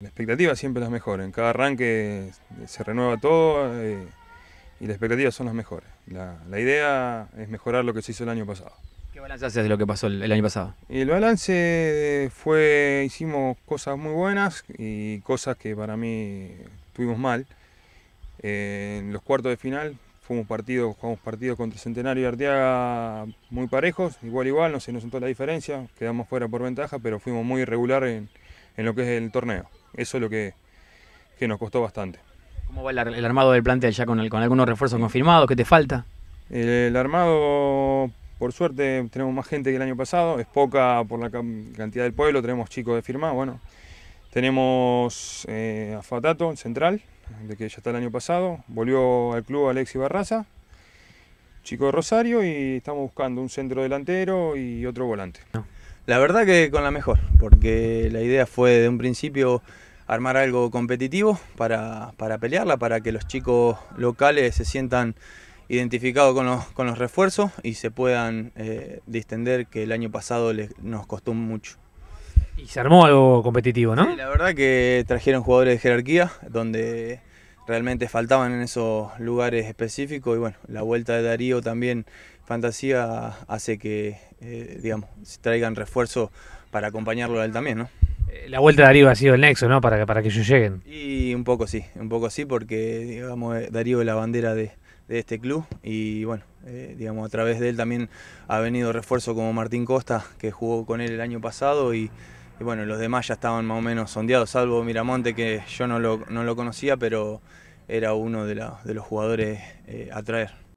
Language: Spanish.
La expectativa siempre las mejor, en cada arranque se renueva todo eh, y las expectativas son las mejores. La, idea es mejorar lo que se hizo el año pasado. ¿Qué balance haces de lo que pasó el, año pasado? El balance eh, fue, hicimos cosas muy buenas y cosas que para mí tuvimos mal. Eh, en los cuartos de final fuimos partidos, jugamos partidos contra Centenario y Arteaga muy parejos, igual igual, no se nos sentó la diferencia, quedamos fuera por ventaja, pero fuimos muy irregular en lo que es el torneo. Eso es lo que, nos costó bastante. ¿Cómo va el, armado del plantel ya con, con algunos refuerzos confirmados? ¿Qué te falta? El, armado, por suerte, tenemos más gente que el año pasado. Es poca por la cantidad del pueblo. Tenemos chicos de firmado. Bueno, tenemos eh, a Fatato, central, de que ya está el año pasado. Volvió al club Alexis Barraza, chico de Rosario, y estamos buscando un centro delantero y otro volante. La verdad que con la mejor, porque la idea fue de un principio armar algo competitivo para, pelearla, para que los chicos locales se sientan identificados con los, refuerzos y se puedan eh, distender que el año pasado nos costó mucho. Y se armó algo competitivo, ¿no? Sí, la verdad que trajeron jugadores de jerarquía, donde realmente faltaban en esos lugares específicos y bueno, la vuelta de Darío también fantasía hace que, eh, digamos, traigan refuerzos para acompañarlo a él también, ¿no? la vuelta de Darío ha sido el nexo, ¿no? Para, para que ellos lleguen. Y un poco sí, un poco sí, porque digamos, eh, Darío es la bandera de, este club y bueno, eh, digamos, a través de él también ha venido refuerzo como Martín Costa, que jugó con él el año pasado y, bueno, los demás ya estaban más o menos sondeados, salvo Miramonte, que yo no lo, no lo conocía, pero era uno de, la, de los jugadores eh, a traer.